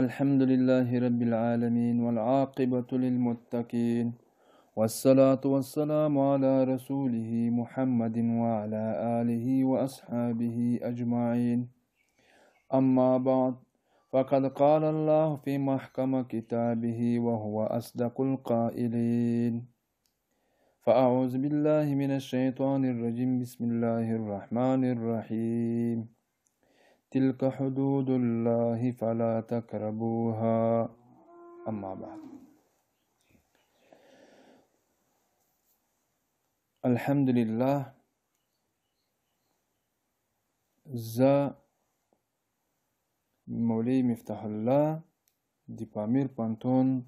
الحمد لله رب العالمين والعاقبة للمتقين والصلاة والسلام على رسوله محمد وعلى آله وأصحابه أجمعين أما بعد فقد قال الله في محكم كتابه وهو أصدق القائلين فأعوذ بالله من الشيطان الرجيم بسم الله الرحمن الرحيم تلك حدود الله فلا تقربوها أما بعد الحمد لله زا مولي مفتاح الله دي بامير بانتون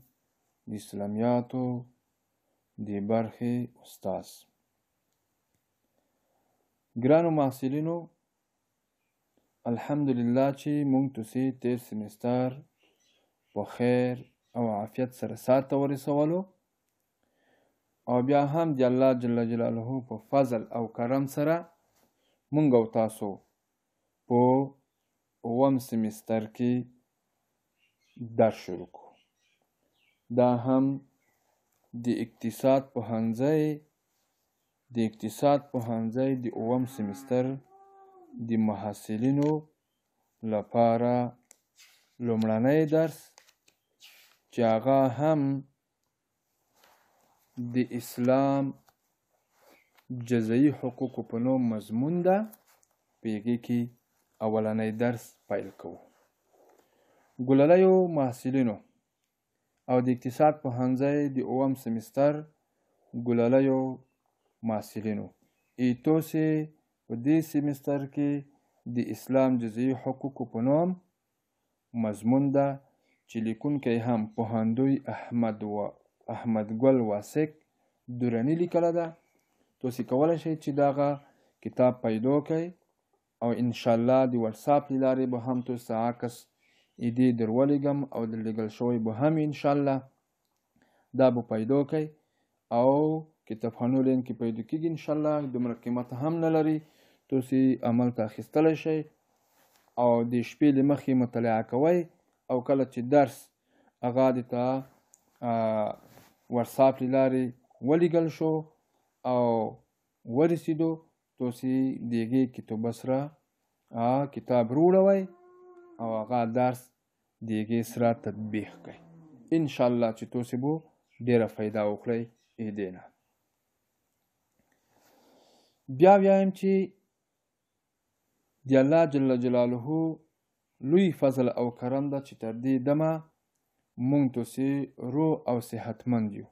دي سلامياتو دي برخې استاد ګرانو محصلینو الحمدلله چې موږ تاسې تیر سمستر په خیر او عافیت سره سات ته ورسولو او بیا هم د الله جل جلاله په فضل او کرم سره موږ او تاسو په اووم سمستر کې درس شروع کړو دا هم د اقتصاد پوهنځی د اقتصاد پوهنځی د اووم سمستر د محصلینو لپاره لومړنی درس چې هغه هم د اسلام جزایی حقوقو په نوم مضمون ده په هغې کې اولنی درس پیل کوو ګللیو محصلینو او د اقتصاد پوهنځی د اووم سمستر ګللیو محصلینو ایتوسې په دې سیمیستر کې د اسلام جزئی حقوقو په نوم مضمون ده چې لیکونکی هم پوهندوی احمد و احمد ګل واسک دورانی لیکله ده تاسو کولی شئ چې دغه کتاب پیدا کړئ او ان شاء الله د واتساپ لارې به هم تاسو عکس ایدې درولېږم او د لیږل شوی به هم ان شاء الله دا به پیدا کړئ او کتابخانو لینک کې پیدا کېږي ان شاء الله دومره قیمت هم نه لري تاسو عمل ته اخیستلی شئ او د شپې له مخې مطالعه کوئ او کله چې درس هغه د ته ورساپ له لارې ولیږل شو او ورسېدو تاسو د هغې کتابه سره کتاب روړوئ او هغه درس د هغې سره تطبیق کړئ انشاءالله چې تاسو به ډېره فایده وکړئ دې نه بیا ویایم چې د الله جل جلاله لوی فضل او کرم ده چې تر دې دمه مونږ توسې رو او صحتمند یو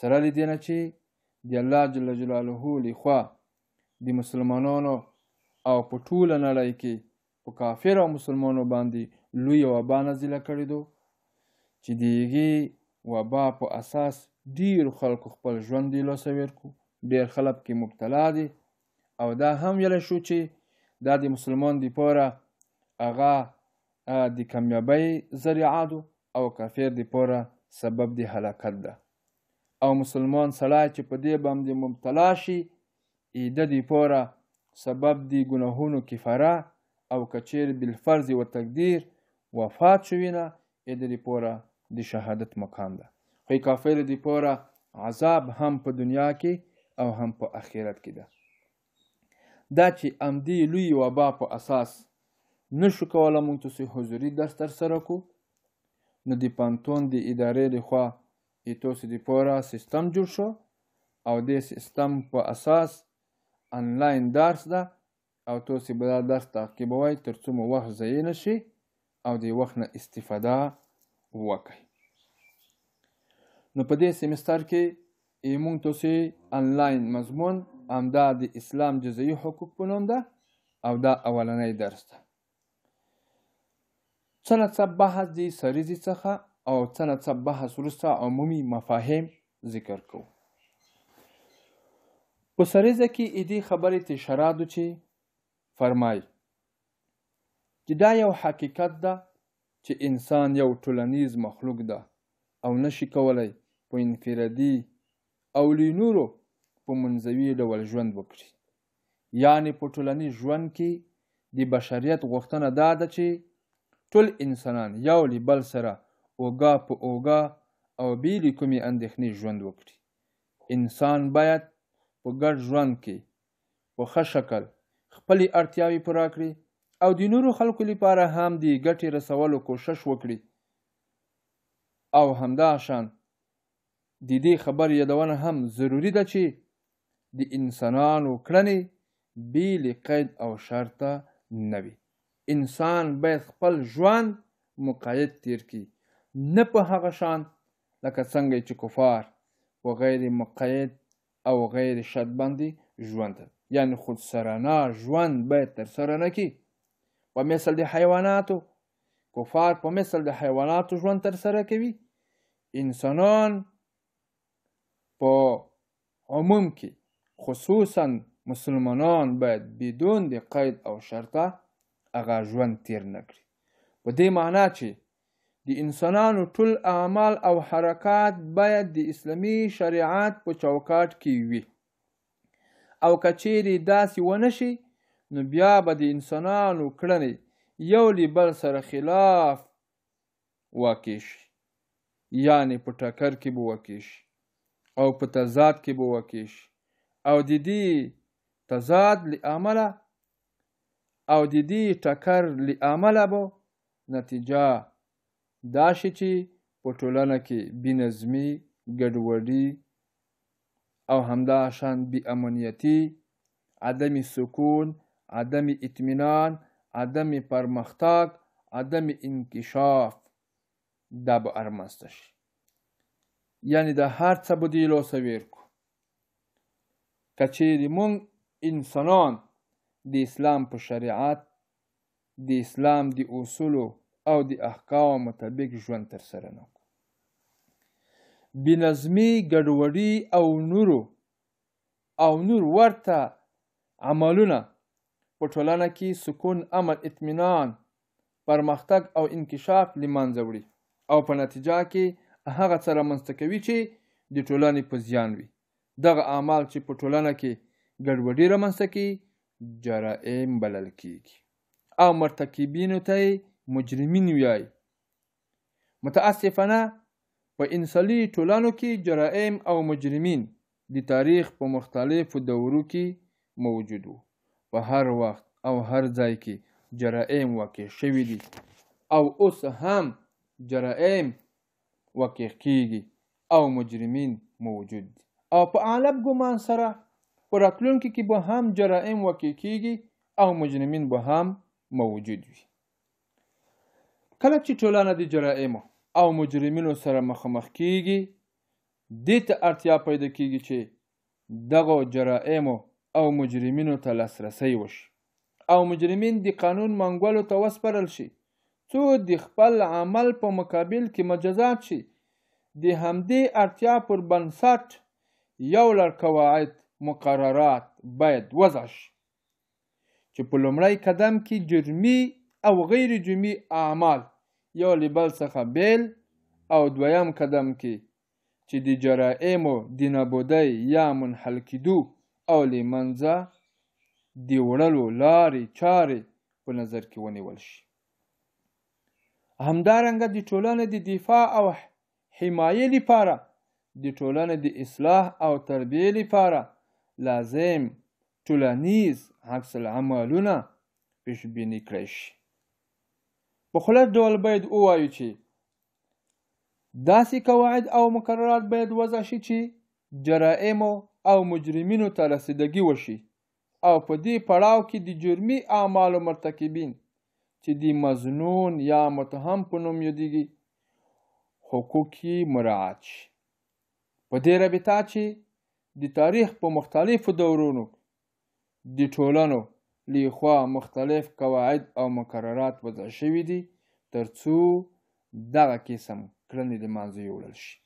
سره له دې نه چې د الله جل جلاله لخوا د مسلمانانو او په ټوله نړۍ کې په کافر او مسلمانو باندې لوی وبا نازله کړې دو چې د هغې وبا په اساس ډیرو خلکو خپل ژوند د لاسه ورکړو ډېر خلک کې مبتلا دي او دا هم ویلی شو چې دا د مسلمان د پوره هغه د کامیابۍ ذریعه ده او کافر د پوره سبب د هلاکت ده او مسلمان سړی چې په دې باندې مبتلا شي د دې پوره سبب د ګناهونو کفاره او کچیر بالفرض و تقدیر وفات شوینه د دې پوره د شهادت مقام ده خو کافر د پوره عذاب هم په دنیا کې او هم په آخرت کې ده دا چې امدی لوی وبا په اساس نشو کوله مونږ تاسو حضوري درس تر سره کو نو د پانتون د ادارې لخوا ایتوس د پورا سیستم جوړ شو او د سیستم په اساس انلاین درس ده او تاسو به دا درس تعقیبوئ ترڅو مو وخت ضایع نشي او د وخت نه استفاده وکړئ نو په دې سیمستر کې مونږ تاسو انلاین مضمون همدا د اسلام جزایی حقوق په نوم ده او دا اولنی درس ده څه نه څه بحث د سریزې څخه او څه نه څه بحث وروسته عمومي مفاهیم ذکر کوو په سریزه کې ایدي خبرې ته شرادو چې فرمای چې دا یو حقیقت ده چې انسان یو ټولنیز مخلوق ده او نشي کولای په انفرادي او لینورو په منځوي ډول ژوند وکړي یعنې په ټولنیز ژوند کې د بشریت غوښتنه دا ده چې ټول انسانان یو له بل سره اوګا په اوګا او بې له کومې اندېښنې ژوند وکړي انسان باید په ګډ ژوند کې په ښه شکل خپلې اړتیاوې پوره کړي او د نورو خلکو لپاره هم د ګټې رسولو کوشش وکړي او همدا شان د دې خبر یادونه هم ضروری ده چې د انسانانو کړنې بې له قید او شرطه نه وي انسان باید خپل ژوند مقید تیر کړي نه په هغه شان لکه څنګه چې کفار و غیر مقید او غیر شرط باندې ژوند یعنی خودسرانه ژوند باید ترسره نه کړي په مثل د حیواناتو کفار په مثل د حیواناتو ژوند ترسره کوي انسانان په عموم کې خصوصا مسلمانان باید بدون د قید او شرطه هغه ژوند تیر نه کړي په دې معنا چې د انسانانو ټول اعمال او حرکات باید د اسلامي شریعت په چوکاټ کې وي او که چیرې داسې ونه شي نو بیا به د انسانانو کړنې یو له بل سره خلاف واقع شي یعنې په ټکر کې به واقع شي او په تضاد کې به واقع شي او د دې تضاد لعمله او د دې ټکر لعمله به نتیجه دا شي چې په ټولنه کې بېنظمي ګډوډي او همدا شان بې امنیتي عدم سکون عدم اطمینان عدم پرمختګ عدم انکشاف دا به رامنځته شي یعنې د هر څه به دې لوسه ویر کړو کچېرې موږ انسانان د اسلام په شریعت د اسلام د اصولو او د احکامو مطابق ژوند ترسره نه کړو بېنظمي ګډوډي او نورو او نور ورته عملونه په ټولنه کې سکون امن اطمینان پرمختګ او انکشاف له منځه وړي او په نتیجه کې هغه څه رامنځته کوي چې د ټولنې په زیان وي دغه اعمال چې په ټولنه کې ګډوډي رامنځته کړي جرائم بلل کیږي او مرتکبینو ته یې مجرمین ویایي متاسفانه په انساني ټولنو کې جرائم او مجرمین د تاریخ په مختلفو دورو کې موجود وو په هر وخت او هر ځای کې جرائم واقع شوي دي او اوس هم جرائم واقع کیږي او مجرمین موجود دي او په عالم ګمان سره په راتلونکي کې به هم جرائم وقع کیږي او مجرمین به هم موجود وي کله چې ټولنه د جرائمو او مجرمینو سره مخامخ کیږي دې ته اړتیا پیدا کیږي چې دغو جرائمو او مجرمینو ته لاسرسی وشي او مجرمین د قانون منګولو ته وسپارل شي څو د خپل عمل په مقابل کې مجازات شي د همدې اړتیا پر بنسټ یو لړ قواعد مقررات باید وضع شي چې په لومړی قدم کې جرمي او غیر جرمي اعمال یو له بل څخه بیل او دویم قدم کې چې د جرائمو د نابودۍ یا منحل کیدو او له منځه د وړلو لارې چارې په نظر کې ونیول شي همدارنګه د ټولنې د دفاع او حمایې لپاره د ټولنې د اصلاح او تربیې لپاره لازم ټولنیز عکس العملونه پیش بینی کړی شي په خلاص ډول باید ووایو چې داسې قواعد او مقررات باید وضع شي چې جرائمو او مجرمینو ته رسیدګي وشي او په دې پړاو کې د جرمي اعمالو مرتکبین چې د مظنون یا متهم په نوم یادیږي حقوق یې مراعات شي په دې رابطه چې د تاریخ په مختلفو دورونو د ټولنو لخوا مختلف قواعد او مقررات وضع شوي دي تر څو دغه قسم کړنې د منځه یوړل شي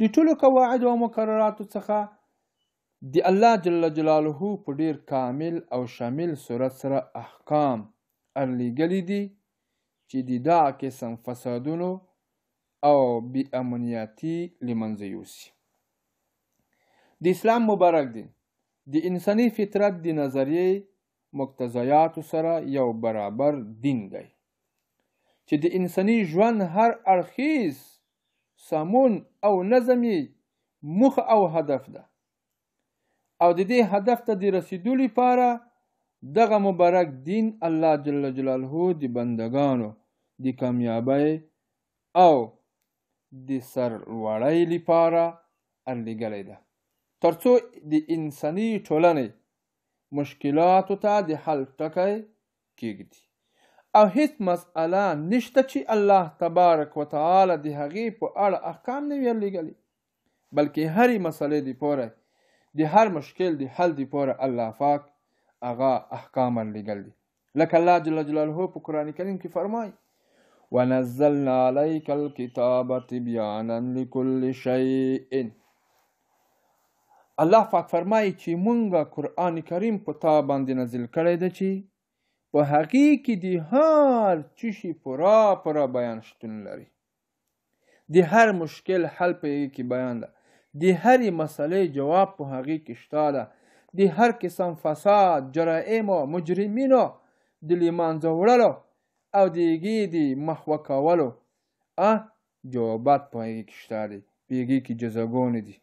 د ټولو قواعدو او مقرراتو څخه د الله جل جلاله په ډیر کامل او شامل صورت سره احکام ارلیږلي دي چې د دغه قسم فسادونو او بی امنیتی لمنځه یوسي د اسلام مبارک دین د انساني فطرت د نظریې مقتضیاتو سره یو برابر دین دی چې د انساني ژوند هر اړخیز سامون او نظم یې موخه او هدف ده او د دې هدف ته د رسیدو لپاره دغه مبارک دین الله جل جلاله د بندگانو د کامیابی او د سرلوړۍ لپاره انلېږلې ده ترڅو د انساني ټولنې مشکلاتو ته د حل ټکی کیږدي او هیڅ مسئله نشته چې الله تبارک وتعالی د هغې په اړه احکام نه وي انلېږلي بلکې هرې مسئلې دپاره د هر مشکل د حل دپاره الله پاک هغه احکام انلېږل دي لکه الله جل جلاله په قرآن کریم کې فرمایي ونزلنا عليك الكتاب تبيانا لكل شيء الله پاک فرمایي چې مونږه قرآن کریم په تا باندې نازل کړی دی چې په هغې کې د هر څه شي پوره پوره بیان شتون لري د هر مشکل حل په هغې کې بیان ده د هرې مسلې جواب په هغې کې شته ده د هر قسم فساد جرائمو مجرمینو د لمانځه وړلو او دیگی دی محو کولو ا جوابات پایگی کشتا دی پیگی که جزاگون دی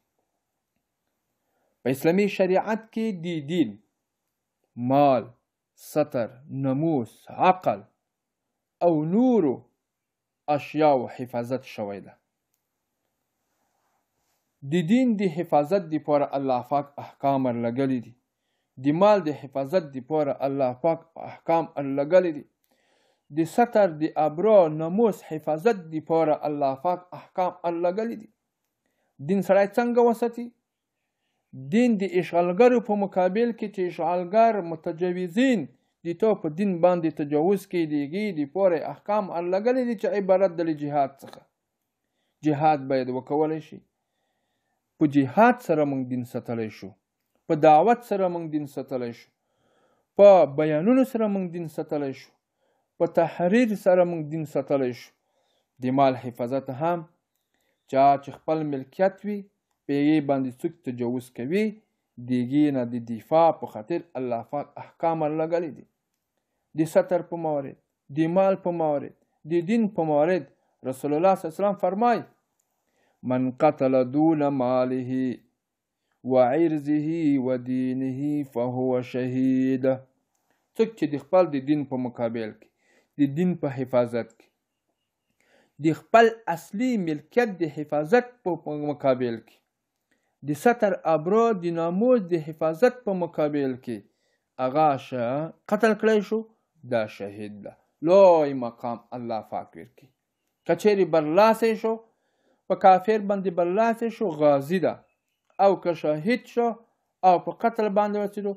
په اسلامی شریعت کې دی دین مال ستر ناموس عقل او نورو اشیاو حفاظت شوی ده د دی دین د دی حفاظت دپاره الله پاک احکام ورلګلی دي د مال د حفاظت دپاره الله پاک احکام ورلګلی دي د ستر د ابرو ناموس حفاظت دپاره الله پاک احکام الګلی دي دین سړی څنګه وساتي دین د اشغالګرو په مقابل کې چې اشغالګر متجوزین د تو په دین باندې تجاوز کې دیږي دپاره احکام الګلی دي چې عبارت د جهاد څخه جهاد باید وکولی شي په جهاد سره موږ دین ساتلی شو په دعوت سره موږ دین ساتلی شو په بیانونو سره موږ دین ساتلی شو په تحریر سره موږ دین ساتلی شو د مال حفاظت هم چا چې خپل ملکیت وي په یې باندې څوک تجوز کوي د هغې نه د دفاع په خاطر الله پاک احکام لګلی دي د سطر په مورد د مال په مورد د دین په مورد رسول الله صلی الله علیه وسلم فرمای من قتل دون ماله وعرضه ودینه فهو شهید څوک چې د خپل د دین په مقابل کې د دین په حفاظت کې د خپل اصلي ملکیت د حفاظت په مقابل کې د ستر ابرو د ناموس د حفاظت په مقابل کې هغه شه قتل کړی شو دا شهید ده لوی مقام الله پاک ورکړي که چیرې برلاسی شو په کافر باندې برلاسی شو غازی ده او که شهید شو او په قتل باندې ورسېدو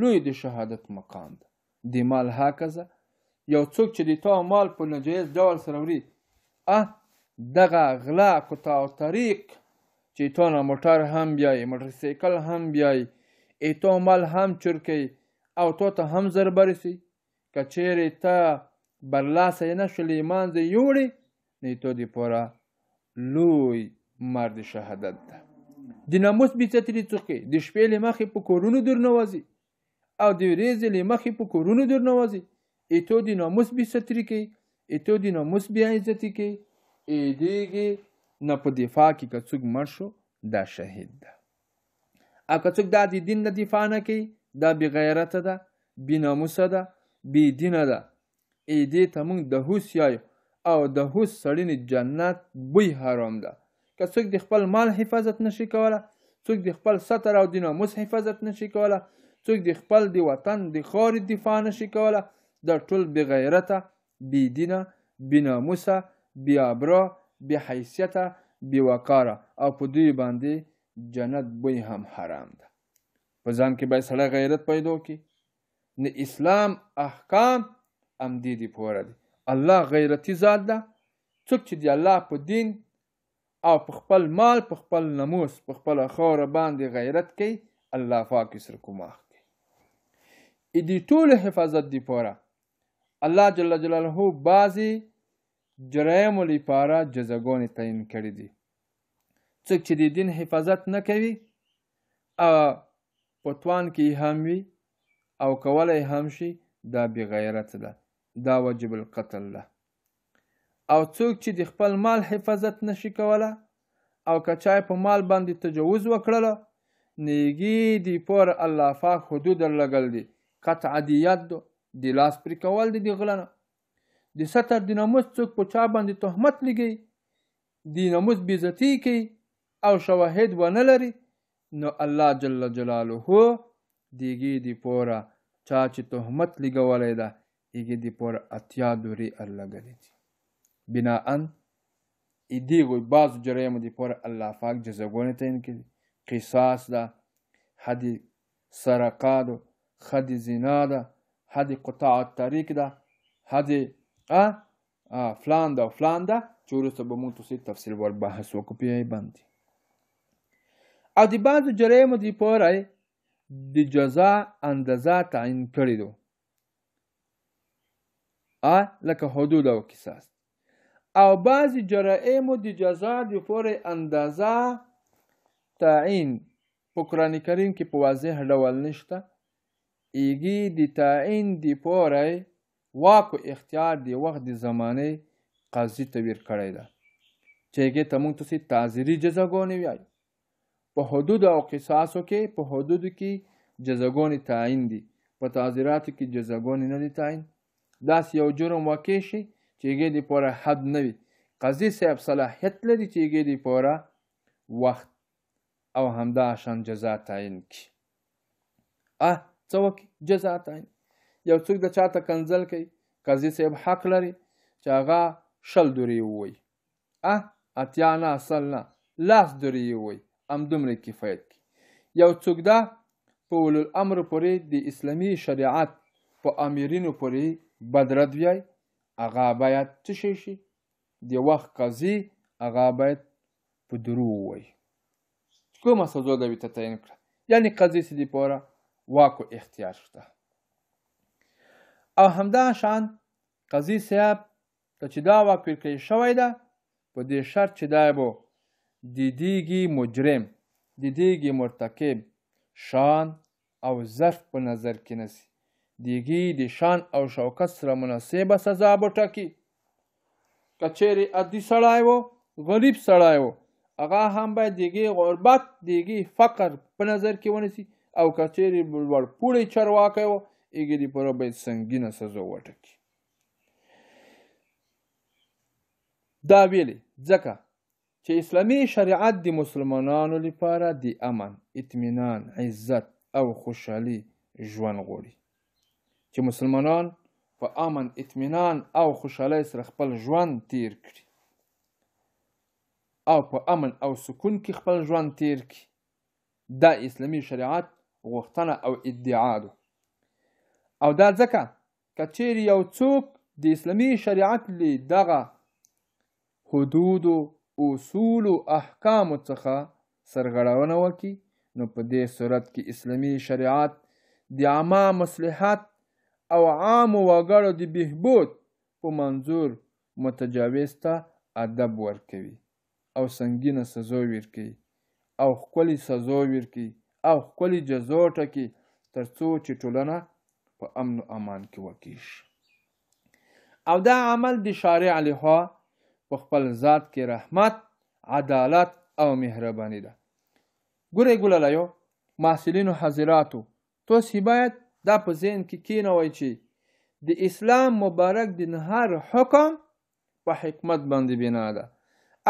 لوی د شهادت مقام ده د مال هکذا یو څوک چې د تا مال په نجایز ډول سره وړي اه دغه غلا کتا او طریق چې تا نه موټر هم بیایي موټرسایکل هم بیایي ایتو مال هم چرکی او تو ته هم زر برسی که چیرې ته برلاسه نه شولې ایمان دې یوړې نو تو دې پوره لوی مرد شهادت ده د ناموس بې څترې څوکې د شپې له مخې په کورونو درنوازي او د ورځې له مخې په کورونو درنوازي اتودی ناموس بی ستری کوي اتودی ناموس بی عزتی کوي دیږي نه په دفاع کې که څوک مړ شو دا شهید ده او که څوک دا د دین نه دفاع نه کوي دا بې غیرته ده بې ناموسه ده بې دینه ده دې ته موږ د هوس یایو او د هوس سړي جنت بوی حرام ده که څوک د خپل مال حفاظت نشي کوله څوک د خپل ستر او د ناموس حفاظت نشي کوله څوک د خپل د وطن د خاورې دفاع نشي کوله دا ټول بې غیرته بې دینه بې ناموسه بې ابرا بې حیثیته بې وقاره او په دوی باندې جنت بوی هم حرام ده په ځان کې باید سړی غیرت پیدا کړي د اسلام احکام همدې دي پوره دي الله غیرتي ذات ده څوک چې د الله په دین او په خپل مال په خپل ناموس په خپل خوره باندې غیرت کوي الله پاک سر کومه کوي دې ټول حفاظت دی پوره الله جل جلاله بعضی جرایم لپاره جزاګانې تعین کړي دي څوک چې د دین حفاظت نه کوي په توان کې هم وي او کولی هم شي دا بغیرت ده دا واجب القتل ده او څوک چې د خپل مال حفاظت نشي کوله او کچای په مال باندې تجاوز وکړله نیګي دی پر الله پاک حدود لګل دي قطع دیت دو د لاس پرې کول د دې غله نه د سطر د ناموس څوک په چا باندې تهمت لګي د ناموس بېزتي کوي او شواهد ونه لري نو الله جل جلاله دیګې د دی پوره چا چې تهمت لګولی ده هغې د پوره اتیا دورې الګلې دي بناان دغو بعضو جرایمو د پوره الله پاک جزاګونې تعین کړي قصاص ده حد سرقه ده ښه د زنا ده هذه قطاع الطريق ده هذه اه, آه فلان ده وفلان ده چې وروسته به مونږ تاسو تفصیل ور بحث وکړو په یې باندې او د بعضو جرایمو دپاره د جزا اندازه تعین کړې ده ا لکه حدود او قصاص او بعضی جرائمو د جزا دپاره اندازه تعین په قرآن کریم کې په واضح ډول نشته ایگی دی تعین دی پوری واکو اختیار دی وخت دی زمانه قاضی تویر کړی ده چې هغې ته موږ تاسې تعذیري جزاګانې وایو په حدود او قصاصو کې په حدودو کې جزاګانې تعین دي په تعذیراتو کې جزاګانې نه دي تعین داسې یو جرم واقع شي چې هغې دپاره حد نه وي قاضي صاحب صلاحیت لري چې هغې دپاره وخت او همدا شان جزا تعین کړي اه څه وکړي جزاتان یو څوک د چاته کنزل کوي قاضي صاحب حق لري چې هغه شل دورې ووایي اه اتیا نه اصل نه لاس دورې ووایي همدومره کفایت کوي یو څوک دا په ولوالامر پورې د اسلامي شریعت په امیرینو پورې بدرد ویای هغه باید څه شي شي د وخت قاضي هغه باید په درو ووایي کومه سزا دوی ته تعین کړه یعنې قاضي سې دپاره واکو اختیار شته او همدا شان قاضي صاحب ته چې دا واک ورکړی شوی ده په دې شرط چې دی به دیدیږي مجرم دیدیږي مرتکب شان او ظرف په نظر کې نیسي دیګي د شان او شوکت سره مناسبه سزا به ټاکي که چیرې عادي سړی و غریب سړی و هغه هم باید دیګي غربت دیګي فقر په نظر کې ونیسي او که چیرې لوړ پوړی چارواکی و هغې دپاره باید سنګینه سزا وټکي دا ویلې ځکه چې اسلامي شریعت د مسلمانانو لپاره د امن اطمینان عزت او خوشحالي ژوند غواړي چې مسلمانان په امن اطمینان او خوشحالۍ سره خپل ژوند تیر کړي او په امن او سکون کې خپل ژوند تیر کړي دا اسلامي شریعت غوښتنه او ادعا ده او دا ځکه که چیرې یو څوک د اسلامي شریعت له دغه حدود او اصول او احکام څخه سرغړونه وکړي نو په دې صورت کې اسلامي شریعت د عامه مصلحت او عام وګړو د بهبود په منظور متجاوز ته ادب ورکوي او سنگینه سزا ورکوي او ښکلې سزا ورکوي او ښکلې جزو ټاکي تر څو چې ټولنه په امن و امان کې واقع شي او دا عمل د شارع لخوا په خپل ذات کې رحمت عدالت او مهرباني ده ګورئ ګلالیو محصلینو حضراتو تاسې باید دا په ذهن کې کینوئ چې د اسلام مبارک دین هر حکم په حکمت باندې بنا ده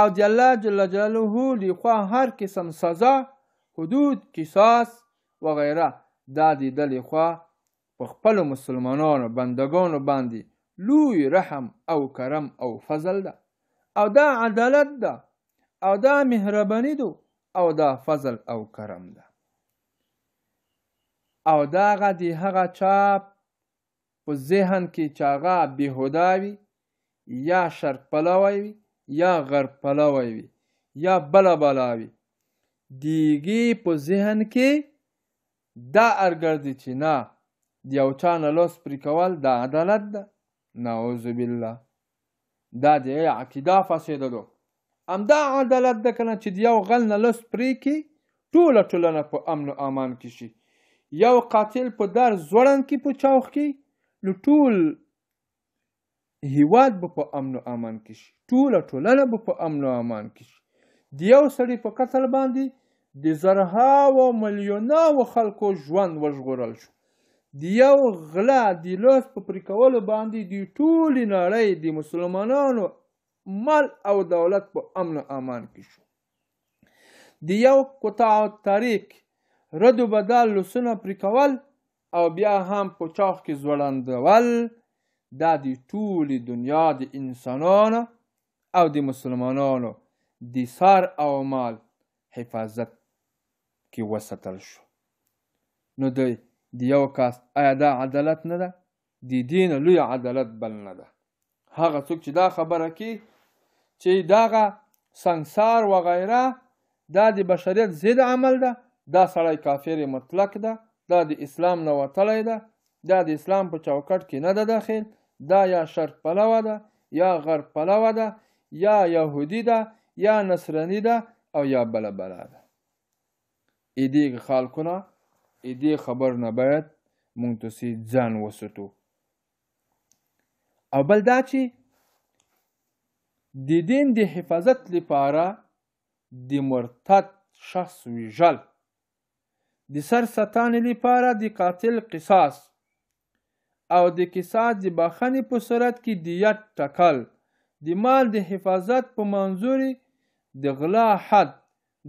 او د الله جل جلاله لخوا هر قسم سزا حدود قصاص و غیره دا د دلې خوا په خپلو مسلمانانو بندګانو باندې لوی رحم او کرم او فضل ده او دا عدالت ده او دا مهرباني ده او دا فضل او کرم ده او دا هغه د هغه چا په ذهن کې چې هغه بېهوده وي یا شرق پلوی وي یا غرب پلوی وي یا بله بلا وي دیگی په ذهن کې دا ارګردي چې نه د یو چا نه لاس پرې کول دا عدالت ده نعوذ بالله دا د هغې عقیده فاسدلو همدا عدالت ده که نه چې د یو غل نه لاس پرې کړي ټوله ټولنه په امن و امان کې شي یو قاتل په در زوړن کې په چوخ کې نو ټول هیواد به په امن و امان کې شي ټوله ټولنه به په امن و امان کې شي د یو سړي په قتل باندې د زرهاو ملیوناو خلکو ژوند وژغورل شو د یو غلا د لاس په پرې کولو باندې د ټولې نړۍ د مسلمانانو مال او دولت په امن امان کې شو د یو قطاع تاریک رد و بدل لسونه پرې کول او بیا هم په چاغ کې ځوړندول دا د ټولې دنیا د انسانانو او د مسلمانانو د سر او مال حفاظت کې وساتل شو نو د یو کاس آیا دا عدالت نه ده د دې نه لوی عدالت بل نه ده هغه څوک چې دا خبره کوي چې دغه سنسار وغیره دا د بشریت ضد عمل ده دا سړی کافر مطلق ده دا د اسلام نه وتلی ده دا د اسلام په چوکټ کې نه ده داخل دا یا شرق پلوه ده یا غرب پلوه ده یا یهودي ده یا نصرانی ده او یا بله بله ده ایدی خالقونه ایدی خبر نه باید مونږ ته سي ځان وساتو او بل دا چې د دین د حفاظت لپاره د مرتد شخص ویژل د سر ساتانې لپاره د قاتل قصاص او د قصاص د بخنې په صورت کې دیت ټکل د مال د حفاظت په منظوري د غلا حد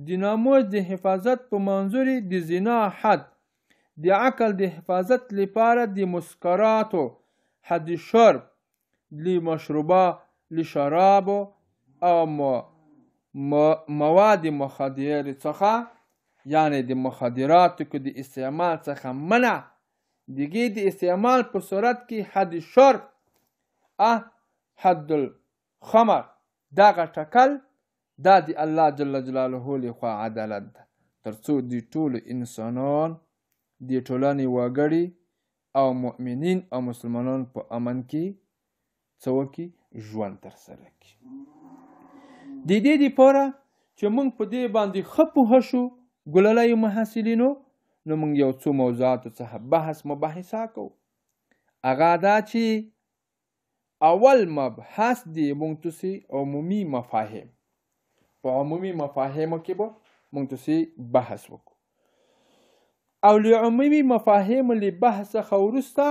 د ناموس د حفاظت په منظوري د زنا حد د عقل د حفاظت لپاره د مسکراتو حد شرب لمشروبه لشراب او مواد مخدر څخه یعنی د مخدراتو که د استعمال څخه منع دیگه د استعمال په صورت کې حد شرب اه حد الخمر دغه ټکل دا د الله جل جلاله لخوا عدالت ده ترڅو د ټولو انسانان د ټولنې وګړي او مؤمنین او مسلمانان په امن کې څه وکړي ژوند ترسره کړي د دې دپاره چې موږ په دې باندې ښه پوه شو ګللیو محصلینو نو موږ یو څو موضوعاتو څخه بحث مباحثه کوو هغه دا چې اول مبحث دی موږ تسې عمومي مفاهیم په عمومي مفاهیمو کې به موږ تاسې بحث وکړو او له عمومي مفاهیمو له بحث څخه وروسته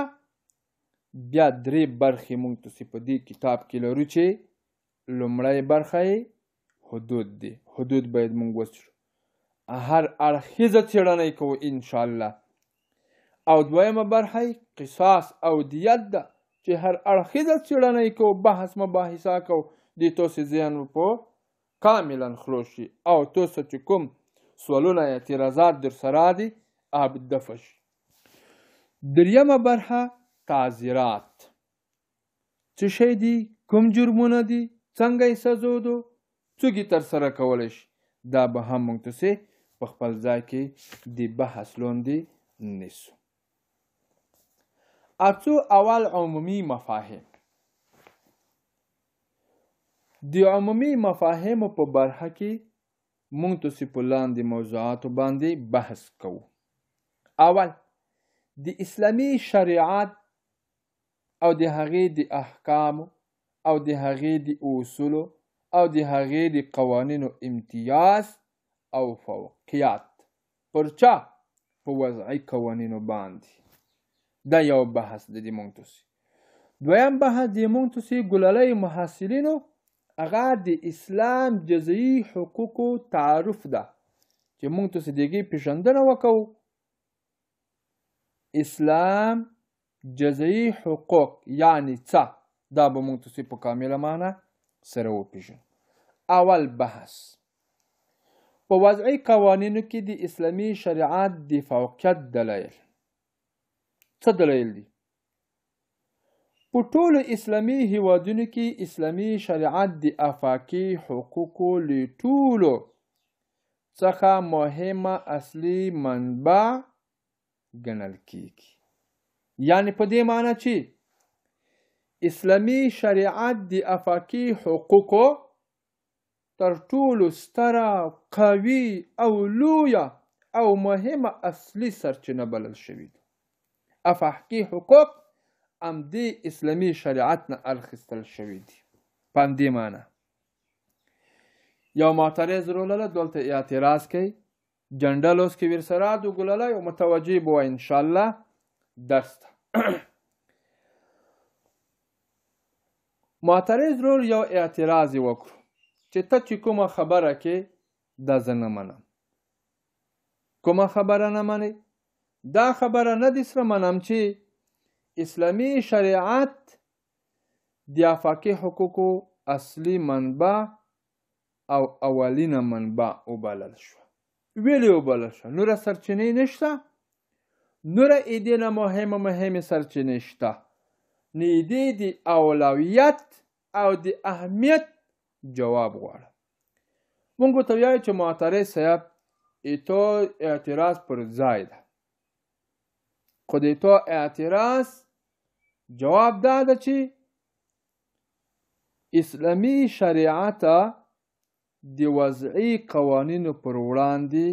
بیا درې برخې موږ تاسې په دې کتاب کې لرو چې لومړی برخه یې حدود دی حدود باید موږ وڅېړو هر اړخیزه څېړنه یې کوو انشاءالله او دویمه برخه یې قصاص او دیت ده چې هر اړخیزه څېړنه یې کوو بحث مباحثه کوو دې تاسې ذهن په کاملا خلاص شي او تاسو چې کوم سوالونه اعتراضات در سره دي هغه به دفع شي دریمه برخه تعذیرات څه شی دي کوم جرمونه دي څنګه یې سزا دو څوک یې ترسره کولی شي دا به هم موږ ته په خپل ځای کې د بحث لاندې نیسو ارڅو اول عمومي مفاهیم د عمومي مفاهیمو په برخه کې موږ تاسو په لاندې موضوعاتو باندې بحث کوو اول د اسلامی شریعت او د هغې د احکامو او د هغې د اصولو او د هغې د قوانینو امتیاز او فوقیت پر چا په وضعي قوانینو باندې دا یو بحث د دې موږ دویم بحث د موږ ګلالۍ محصلینو هغه د اسلام جزئی حقوقو تعارف ده چې موږ ته سديګي پیژندنه وکړو اسلام جزئی حقوق یعنی څه دا به موږ ته په کامله معنی سره وپیژن اول بحث په وضعي قوانینو کې د اسلامي شریعت د فوقیت دلایل څه دلایل دي په ټولو اسلامي هیوادونو کې اسلامي شریعت د افاقي حقوقو له ټولو څخه مهمه اصلي منبع ګڼل کیږي یعنی په دې معنی چې اسلامي شریعت د افاقي حقوقو تر ټولو ستره قوي او لویه او مهمه اصلي سرچینه بلل شوې ده افاقي حقوق همدې اسلامي شریعت نه اخیستل شوي دي په همدې معنی یو معترض رولله دلته اعتراض کوي جنډه لوس کې ورسره د ګلله یو متوجه به ان شاء الله درس ته معترض رول یو اعتراض وکړو چې ته چې کومه خبره کې دا زه نه منم کومه خبره نه منې دا خبره نه دې سره منم چې اسلامی شریعت د افاقي حقوقو اصلي منبع او اولینه منبع وبلل شو ویلې وبلل شو نوره سرچینې نشته نوره ایدې نه مهمه مهمې سرچینې شته نو ایدې د اولویت او د اهمیت جواب غواړه موږ ورته ویایو چې معترض صاحب ایتو اعتراض پر ځای ده خو د تو اعتراض جواب دا ده چې اسلامي شریعت د وضعي قوانینو پر وړاندې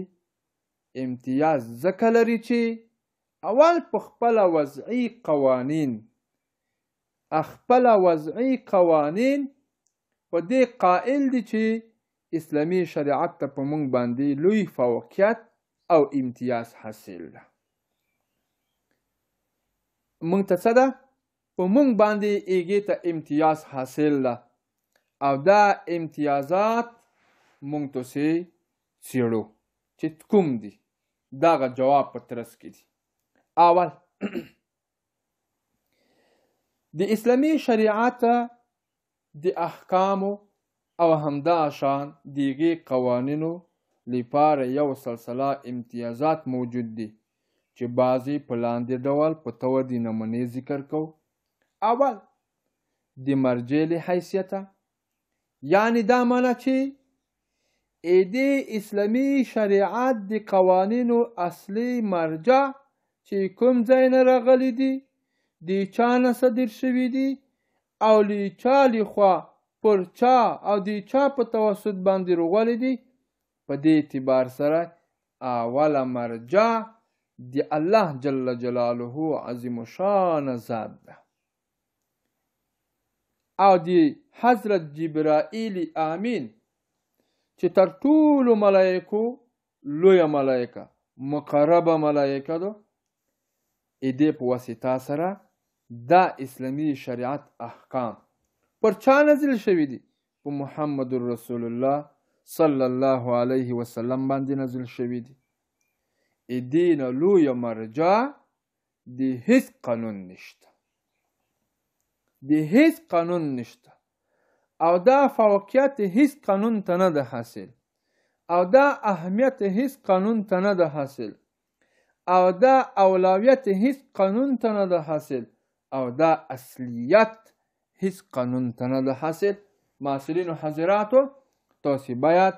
امتیاز ځکه لري چې اول په خپله وضعي قوانین خپله وضعي قوانین په دې قائل دي چې اسلامي شریعت ته په موږ باندې لوی فوقیت او امتیاز حاصل ده مونږ ته څه ده په مونږ باندې هغې ته امتیاز حاصل ده او دا امتیازات مونږ توسې څیړو چې کوم دي دغه جواب په ترس کې دي اول د اسلامی شریعت د احکامو او همدا شان دیګي قوانینو لپاره یو سلسله امتیازات موجود دي چې بعضې په لاندې ډول په طور د نمونې ذکر کوو اول د مرجع له حیثیته یعنی دا معنی چې د اسلامي شریعت د قوانینو اصلي مرجع چې کوم ځای نه راغلی دي د چا نه صدر شوي دي او له چا لخوا پر چا او د چا په توسط باندې روغلی دي په دې اعتبار سره اوله مرجع دی الله جل جلاله عظیم شان ذات ده او دی حضرت جبرائیل امین چې تر ټولو ملائکو لویه ملائکه مقربه ملائکه ده دې په واسطه سره دا اسلامی شریعت احکام پر چا نازل شوي دي په محمد رسول الله صلی الله علیه وسلم باندې نازل شوي دي دین لوی مرجع د هیڅ قانون نشته د هیڅ قانون نشته او دا فوقیت هیڅ قانون ته نه ده حاصل او دا اهمیت هیڅ قانون ته نه ده حاصل او دا اولویت هیڅ قانون ته نه ده حاصل او دا اصلیت هیڅ قانون ته نه ده حاصل محصلینو حضراتو تاسې باید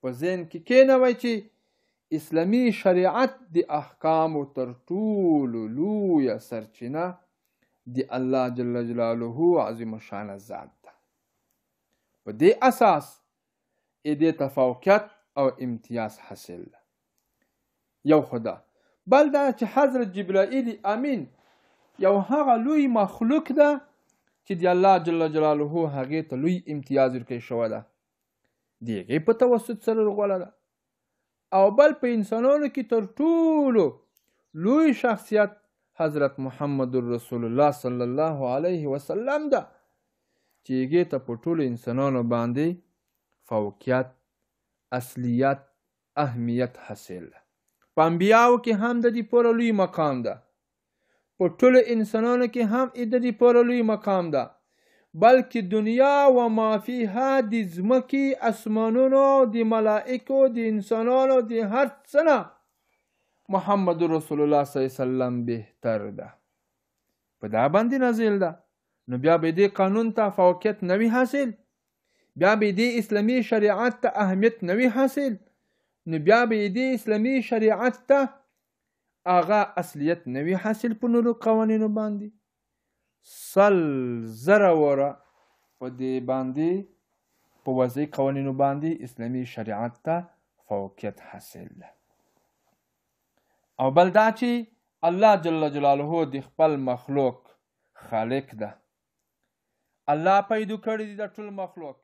په ذهن کې کینوئ چې اسلامی شریعت د احکامو تر ټولو لویه سرچینه د الله جل جلاله عظیم شان ذات ده په دې اساس دې تفوقیت او امتیاز حاصل ده یو خدا بل دا چې حضرت جبرائیل امین یو هغه لوی مخلوق ده چې د الله جل جلاله هغې ته لوی امتیاز ورکړی شوی ده د هغې په توسط سره غوله ده او بل په انسانانو کې تر ټولو لوی شخصیت حضرت محمد رسول الله صلی الله علیه وسلم ده چې هغې ته په ټولو انسانانو باندې فوقیت اصلیت اهمیت حاصل ده په انبیاو کې هم د دې پوره لوی مقام ده په ټولو انسانانو کې هم د دې پوره لوی مقام ده بلکې دنیا و ما فیها د ځمکې اسمانونو د ملائکو د انسانانو د هر څه نه محمد رسول الله صلی الله علیه وسلم بهتر ده په دا باندې نازل ده نو بیا به دې قانون ته فوقیت نوی حاصل بیا به دې اسلامي شریعت ته اهمیت نوی حاصل نو بیا به دې اسلامي شریعت ته هغه اصلیت نوی حاصل په نورو قوانینو باندې سل زره وره په دې باندې په وضعي قوانینو باندې اسلامي شریعت ته فوقیت حاصل ده او بل دا چې الله جل جلاله د خپل مخلوق خالق ده الله پیدا کړی دی د ټول مخلوق